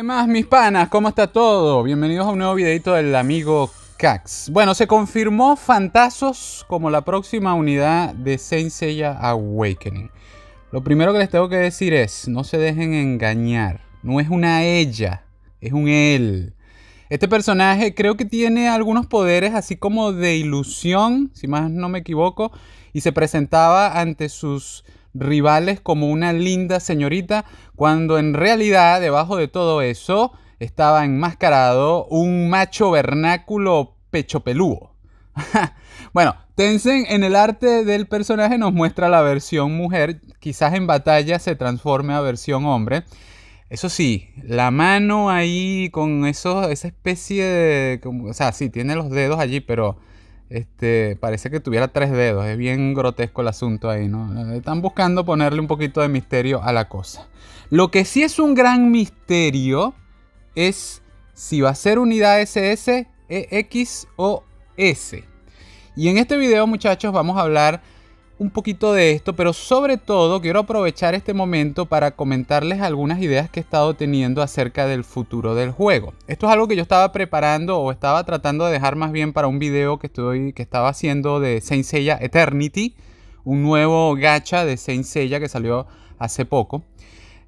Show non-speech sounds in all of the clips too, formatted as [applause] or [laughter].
¿Qué más, mis panas? ¿Cómo está todo? Bienvenidos a un nuevo videito del amigo Cax. Bueno, se confirmó Fantasos como la próxima unidad de Saint Awakening. Lo primero que les tengo que decir es, no se dejen engañar. No es una ella, es un él. Este personaje creo que tiene algunos poderes así como de ilusión, si más no me equivoco, y se presentaba ante sus rivales como una linda señorita, cuando en realidad debajo de todo eso estaba enmascarado un macho vernáculo pecho pelúo. [laughs] bueno, Tenzen en el arte del personaje nos muestra la versión mujer, quizás en batalla se transforme a versión hombre. Eso sí, la mano ahí con eso, esa especie de... O sea, sí, tiene los dedos allí, pero este, parece que tuviera tres dedos, es bien grotesco el asunto ahí, ¿no? Eh, están buscando ponerle un poquito de misterio a la cosa. Lo que sí es un gran misterio es si va a ser unidad SS, EX o S. Y en este video, muchachos, vamos a hablar un poquito de esto, pero sobre todo quiero aprovechar este momento para comentarles algunas ideas que he estado teniendo acerca del futuro del juego. Esto es algo que yo estaba preparando o estaba tratando de dejar más bien para un video que, estoy, que estaba haciendo de Saint Seiya Eternity, un nuevo gacha de Saint Seiya que salió hace poco.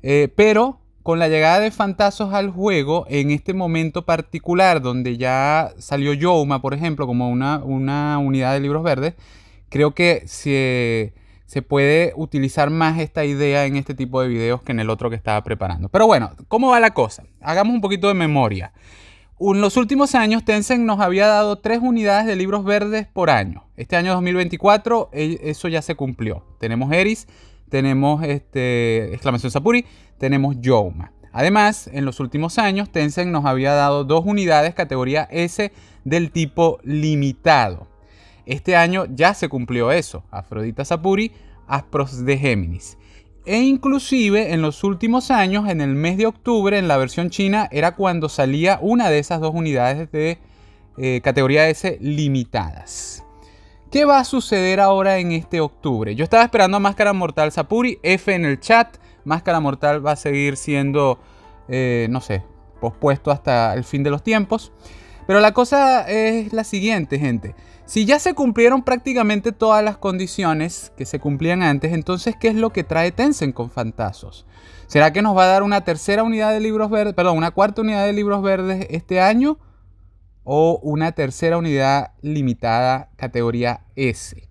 Eh, pero con la llegada de Fantasos al juego, en este momento particular donde ya salió Yoma, por ejemplo, como una, una unidad de libros verdes, creo que se, se puede utilizar más esta idea en este tipo de videos que en el otro que estaba preparando. Pero bueno, ¿cómo va la cosa? Hagamos un poquito de memoria. En los últimos años, Tencent nos había dado tres unidades de libros verdes por año. Este año 2024, e, eso ya se cumplió. Tenemos Eris, tenemos este, Exclamación Sapuri, tenemos Yoma. Además, en los últimos años, Tencent nos había dado dos unidades categoría S del tipo limitado. Este año ya se cumplió eso, Afrodita Sapuri, Aspros de Géminis. E inclusive en los últimos años, en el mes de octubre, en la versión china, era cuando salía una de esas dos unidades de eh, categoría S limitadas. ¿Qué va a suceder ahora en este octubre? Yo estaba esperando a Máscara Mortal Sapuri, F en el chat. Máscara Mortal va a seguir siendo, eh, no sé, pospuesto hasta el fin de los tiempos. Pero la cosa es la siguiente, gente. Si ya se cumplieron prácticamente todas las condiciones que se cumplían antes, entonces ¿qué es lo que trae Tencent con Fantasos? ¿Será que nos va a dar una tercera unidad de libros verdes, perdón, una cuarta unidad de libros verdes este año o una tercera unidad limitada categoría S?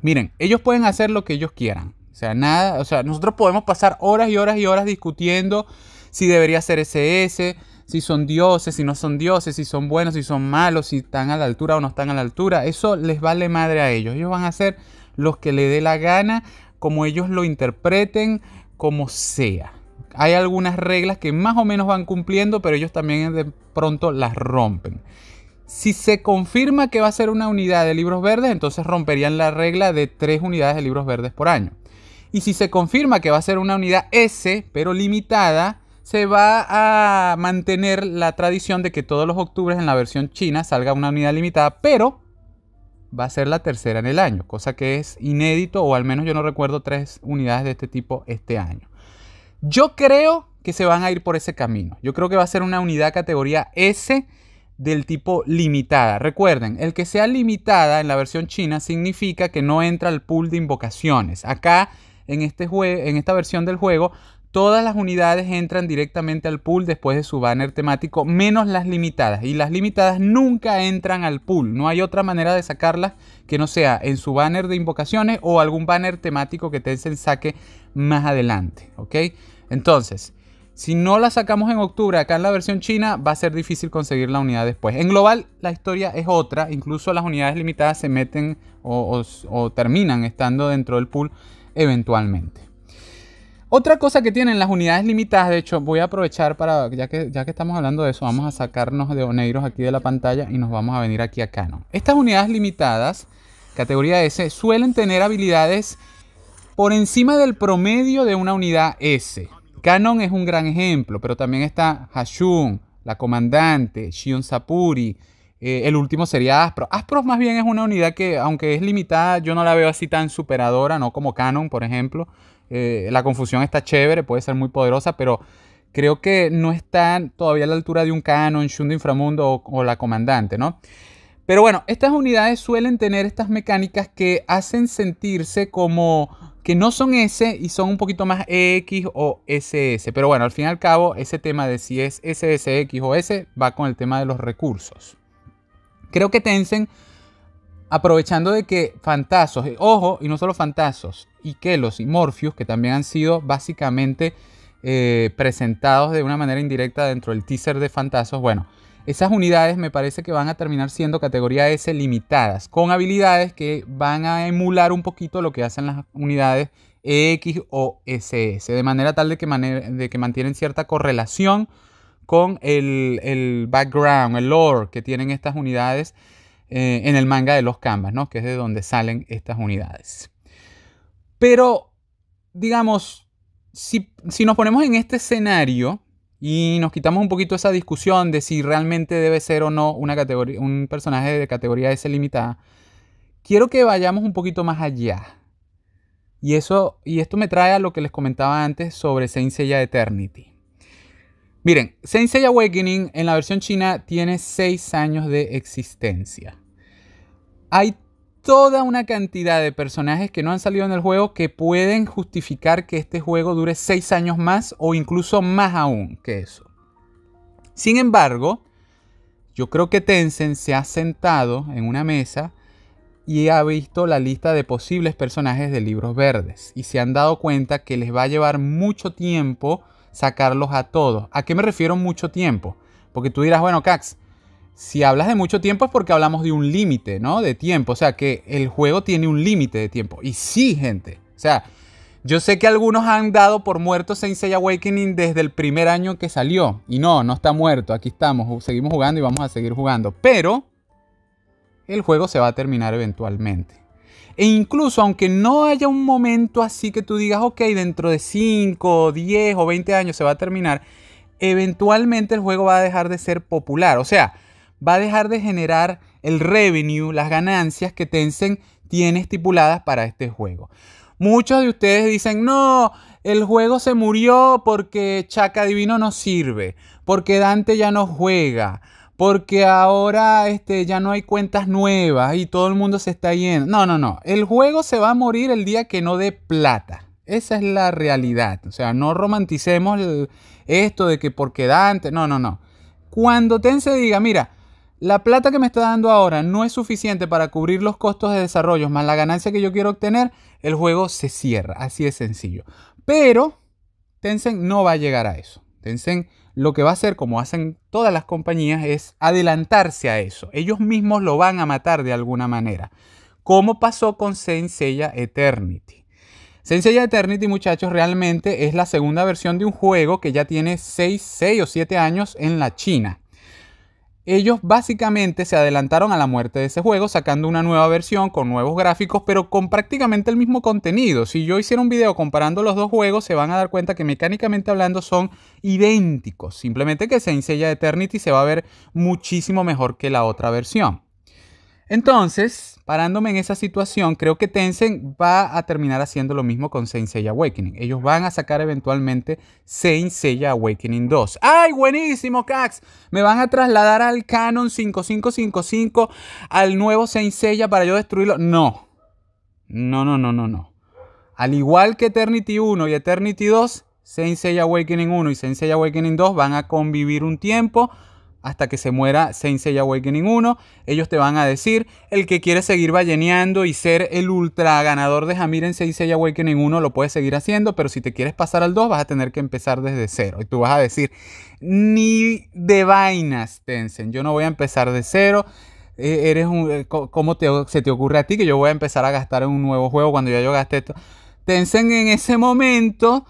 Miren, ellos pueden hacer lo que ellos quieran. O sea, nada, o sea, nosotros podemos pasar horas y horas y horas discutiendo si debería ser SS, si son dioses, si no son dioses, si son buenos, si son malos, si están a la altura o no están a la altura. Eso les vale madre a ellos. Ellos van a ser los que le dé la gana, como ellos lo interpreten, como sea. Hay algunas reglas que más o menos van cumpliendo, pero ellos también de pronto las rompen. Si se confirma que va a ser una unidad de libros verdes, entonces romperían la regla de tres unidades de libros verdes por año. Y si se confirma que va a ser una unidad S, pero limitada, se va a mantener la tradición de que todos los octubres en la versión china salga una unidad limitada, pero va a ser la tercera en el año, cosa que es inédito o al menos yo no recuerdo tres unidades de este tipo este año. Yo creo que se van a ir por ese camino. Yo creo que va a ser una unidad categoría S del tipo limitada. Recuerden, el que sea limitada en la versión china significa que no entra al pool de invocaciones. Acá en, este en esta versión del juego Todas las unidades entran directamente al pool después de su banner temático, menos las limitadas. Y las limitadas nunca entran al pool. No hay otra manera de sacarlas que no sea en su banner de invocaciones o algún banner temático que el saque más adelante. ¿Ok? Entonces, si no la sacamos en octubre acá en la versión china, va a ser difícil conseguir la unidad después. En global, la historia es otra. Incluso las unidades limitadas se meten o terminan estando dentro del pool eventualmente. Otra cosa que tienen las unidades limitadas, de hecho, voy a aprovechar para, ya que, ya que estamos hablando de eso, vamos a sacarnos de negros aquí de la pantalla y nos vamos a venir aquí a Canon. Estas unidades limitadas, categoría S, suelen tener habilidades por encima del promedio de una unidad S. Canon es un gran ejemplo, pero también está Hashun, la comandante, Shion Sapuri, eh, el último sería Aspro. Aspro más bien es una unidad que, aunque es limitada, yo no la veo así tan superadora, no como Canon, por ejemplo. Eh, la confusión está chévere, puede ser muy poderosa, pero creo que no están todavía a la altura de un Canon, Shun de Inframundo o, la Comandante, ¿no? Pero bueno, estas unidades suelen tener estas mecánicas que hacen sentirse como que no son S y son un poquito más EX o SS. Pero bueno, al fin y al cabo, ese tema de si es SSX o S va con el tema de los recursos. Creo que Tencent aprovechando de que Fantasos, eh, ojo, y no solo Fantasos, y Kelos y Morpheus, que también han sido básicamente eh, presentados de una manera indirecta dentro del teaser de Fantasos, bueno, esas unidades me parece que van a terminar siendo categoría S limitadas, con habilidades que van a emular un poquito lo que hacen las unidades EX o SS, de manera tal de que, mantienen cierta correlación con el, el background, el lore que tienen estas unidades eh, en el manga de los Kanbas, ¿no? que es de donde salen estas unidades. Pero, digamos, si, nos ponemos en este escenario y nos quitamos un poquito esa discusión de si realmente debe ser o no una categoría, un personaje de categoría S limitada, quiero que vayamos un poquito más allá. Y, eso, y esto me trae a lo que les comentaba antes sobre Saint Seiya Eternity. Miren, Saint Seiya Awakening en la versión china tiene 6 años de existencia hay toda una cantidad de personajes que no han salido en el juego que pueden justificar que este juego dure 6 años más o incluso más aún que eso. Sin embargo, yo creo que Tencent se ha sentado en una mesa y ha visto la lista de posibles personajes de libros verdes y se han dado cuenta que les va a llevar mucho tiempo sacarlos a todos. ¿A qué me refiero mucho tiempo? Porque tú dirás, bueno, Cax, si hablas de mucho tiempo es porque hablamos de un límite, ¿no? De tiempo. O sea, que el juego tiene un límite de tiempo. Y sí, gente. O sea, yo sé que algunos han dado por muerto Sensei Awakening desde el primer año que salió. Y no, no está muerto. Aquí estamos. Seguimos jugando y vamos a seguir jugando. Pero el juego se va a terminar eventualmente. E incluso aunque no haya un momento así que tú digas, ok, dentro de 5, 10 o 20 años se va a terminar, eventualmente el juego va a dejar de ser popular. O sea, va a dejar de generar el revenue, las ganancias que Tencent tiene estipuladas para este juego. Muchos de ustedes dicen, no, el juego se murió porque Chaca Divino no sirve, porque Dante ya no juega, porque ahora este, ya no hay cuentas nuevas y todo el mundo se está yendo. No, no, no, el juego se va a morir el día que no dé plata. Esa es la realidad. O sea, no romanticemos esto de que porque Dante, no, no, no. Cuando Tencent diga, mira, la plata que me está dando ahora no es suficiente para cubrir los costos de desarrollo más la ganancia que yo quiero obtener, el juego se cierra. Así de sencillo. Pero Tencent no va a llegar a eso. Tencent lo que va a hacer, como hacen todas las compañías, es adelantarse a eso. Ellos mismos lo van a matar de alguna manera. Como pasó con Senseiya Eternity. Senseiya Eternity, muchachos, realmente es la segunda versión de un juego que ya tiene 6, 6 o 7 años en la China. Ellos básicamente se adelantaron a la muerte de ese juego sacando una nueva versión con nuevos gráficos pero con prácticamente el mismo contenido. Si yo hiciera un video comparando los dos juegos se van a dar cuenta que mecánicamente hablando son idénticos. Simplemente que Saint Seiya Eternity se va a ver muchísimo mejor que la otra versión. Entonces, parándome en esa situación, creo que Tencent va a terminar haciendo lo mismo con Saint Seiya Awakening. Ellos van a sacar eventualmente Saint Seiya Awakening 2. ¡Ay, buenísimo, Cax! Me van a trasladar al Canon 5555, al nuevo Saint Seiya para yo destruirlo. No. No, no, no, no, no. Al igual que Eternity 1 y Eternity 2, Saint Seiya Awakening 1 y Saint Seiya Awakening 2 van a convivir un tiempo hasta que se muera Sensei Awakening 1. Ellos te van a decir, el que quiere seguir balleneando y ser el ultra ganador de Jamir en Sensei Awakening 1 lo puedes seguir haciendo, pero si te quieres pasar al 2 vas a tener que empezar desde cero. Y tú vas a decir, ni de vainas, Tencent, yo no voy a empezar de cero. E, eres un, eh, ¿Cómo se te ocurre a ti que yo voy a empezar a gastar en un nuevo juego cuando ya yo gasté esto? Tencent en ese momento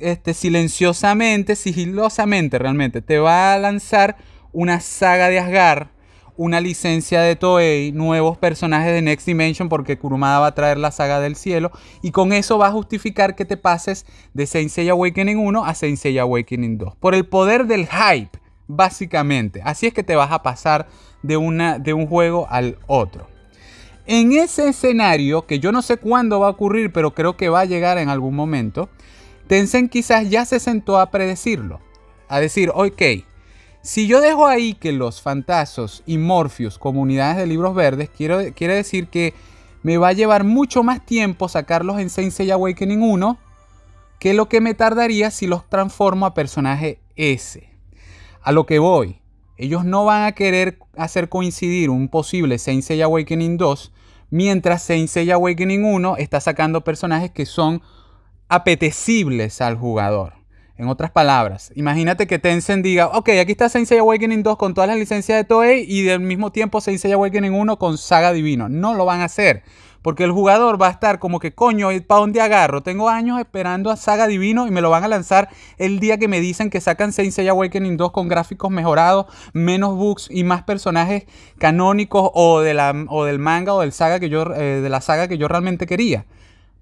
este, silenciosamente, sigilosamente realmente, te va a lanzar una saga de Asgard, una licencia de Toei, nuevos personajes de Next Dimension, porque Kurumada va a traer la saga del cielo, y con eso va a justificar que te pases de Saint Seiya Awakening 1 a Saint Awakening 2. Por el poder del hype, básicamente. Así es que te vas a pasar de, una, de un juego al otro. En ese escenario, que yo no sé cuándo va a ocurrir, pero creo que va a llegar en algún momento, Tencent quizás ya se sentó a predecirlo, a decir, ok, si yo dejo ahí que los Fantasos y Morpheus comunidades de libros verdes, quiero, quiere decir que me va a llevar mucho más tiempo sacarlos en Sensei Awakening 1 que lo que me tardaría si los transformo a personaje S. A lo que voy, ellos no van a querer hacer coincidir un posible Sensei Awakening 2 mientras Sensei Awakening 1 está sacando personajes que son apetecibles al jugador. En otras palabras, imagínate que Tencent diga, ok, aquí está Sensei Awakening 2 con todas las licencias de Toei y del mismo tiempo Sensei Awakening 1 con Saga Divino. No lo van a hacer, porque el jugador va a estar como que, coño, ¿para dónde agarro? Tengo años esperando a Saga Divino y me lo van a lanzar el día que me dicen que sacan Sensei Awakening 2 con gráficos mejorados, menos bugs y más personajes canónicos o, de la, o del manga o del saga que yo, eh, de la saga que yo realmente quería.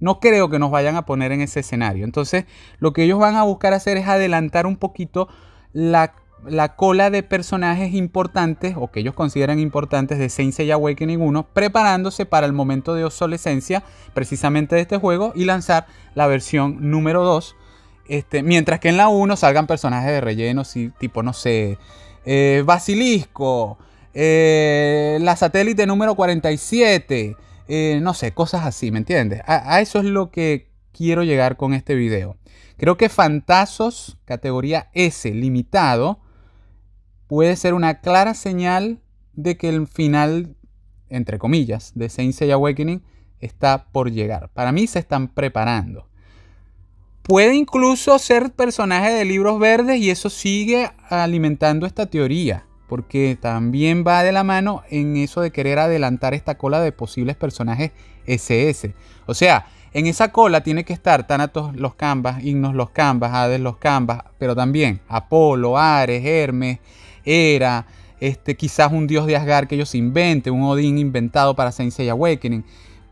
No creo que nos vayan a poner en ese escenario. Entonces, lo que ellos van a buscar hacer es adelantar un poquito la, cola de personajes importantes o que ellos consideran importantes de Sensei Awakening 1, preparándose para el momento de obsolescencia precisamente de este juego y lanzar la versión número 2. Este, mientras que en la 1 salgan personajes de relleno, tipo, no sé, eh, Basilisco, eh, la satélite número 47. Eh, no sé, cosas así, ¿me entiendes? A, eso es lo que quiero llegar con este video. Creo que Fantasos, categoría S, limitado, puede ser una clara señal de que el final, entre comillas, de Saint Awakening está por llegar. Para mí se están preparando. Puede incluso ser personaje de libros verdes y eso sigue alimentando esta teoría porque también va de la mano en eso de querer adelantar esta cola de posibles personajes SS. O sea, en esa cola tiene que estar Thanatos los Canvas, Ignos los Canvas, Hades los Canvas, pero también Apolo, Ares, Hermes, Hera, este, quizás un dios de Asgard que ellos inventen, un Odín inventado para Sensei Awakening,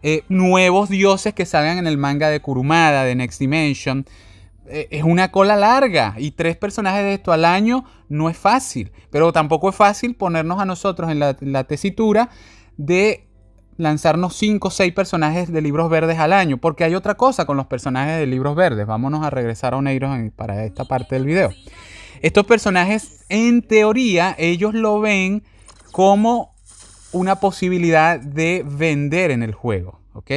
eh, nuevos dioses que salgan en el manga de Kurumada, de Next Dimension, eh, es una cola larga y tres personajes de esto al año no es fácil, pero tampoco es fácil ponernos a nosotros en la, tesitura de lanzarnos cinco o seis personajes de libros verdes al año, porque hay otra cosa con los personajes de libros verdes. Vámonos a regresar a Oneiros para esta parte del video. Estos personajes, en teoría, ellos lo ven como una posibilidad de vender en el juego, ¿ok?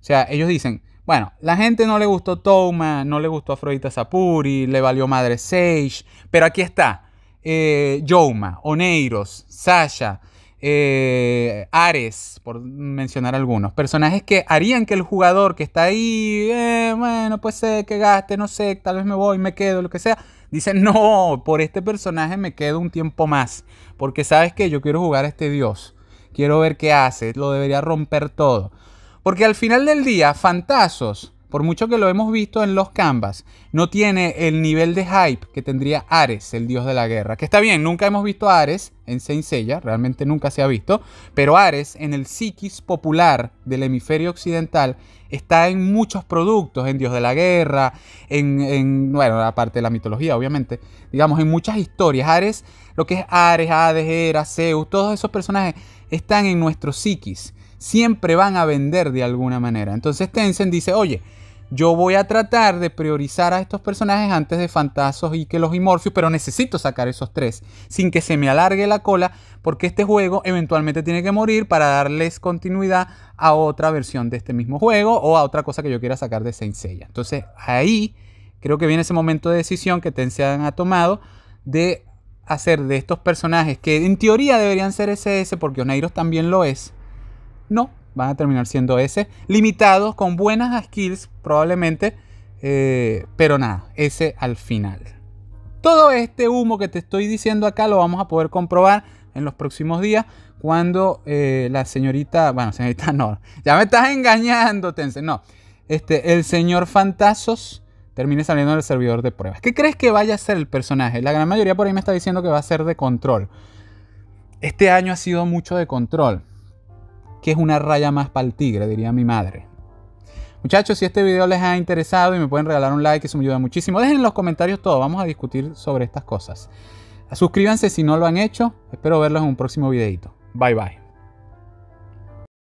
O sea, ellos dicen, bueno, la gente no le gustó Toma, no le gustó Afrodita Sapuri, le valió madre Sage, pero aquí está. Eh, Jouma, Oneiros, Sasha, eh, Ares, por mencionar algunos. Personajes que harían que el jugador que está ahí, eh, bueno, pues sé que gaste, no sé, tal vez me voy, me quedo, lo que sea. Dice, no, por este personaje me quedo un tiempo más. Porque sabes que yo quiero jugar a este dios. Quiero ver qué hace. Lo debería romper todo. Porque al final del día, fantasos, por mucho que lo hemos visto en los canvas, no tiene el nivel de hype que tendría Ares, el dios de la guerra. Que está bien, nunca hemos visto a Ares en Saint Seiya, realmente nunca se ha visto, pero Ares en el psiquis popular del hemisferio occidental está en muchos productos, en Dios de la Guerra, en, en, bueno, aparte de la mitología, obviamente, digamos, en muchas historias. Ares, lo que es Ares, Hades, Hera, Zeus, todos esos personajes están en nuestro psiquis siempre van a vender de alguna manera. Entonces Tencent dice, oye, yo voy a tratar de priorizar a estos personajes antes de Fantasos y que los Morpheus, pero necesito sacar esos tres sin que se me alargue la cola, porque este juego eventualmente tiene que morir para darles continuidad a otra versión de este mismo juego o a otra cosa que yo quiera sacar de Saint Entonces ahí creo que viene ese momento de decisión que Tencent ha tomado de hacer de estos personajes que en teoría deberían ser SS porque Oneiros también lo es no, van a terminar siendo S, limitados, con buenas skills probablemente, eh, pero nada, ese al final. Todo este humo que te estoy diciendo acá lo vamos a poder comprobar en los próximos días cuando eh, la señorita, bueno, señorita [laughs] no, ya me estás engañando, Tense. no, este, el señor Fantasos termine saliendo del servidor de pruebas. ¿Qué crees que vaya a ser el personaje? La gran mayoría por ahí me está diciendo que va a ser de control. Este año ha sido mucho de control que es una raya más para el tigre, diría mi madre. Muchachos, si este video les ha interesado y me pueden regalar un like, eso me ayuda muchísimo. Dejen en los comentarios todo, vamos a discutir sobre estas cosas. Suscríbanse si no lo han hecho. Espero verlos en un próximo videito. Bye bye.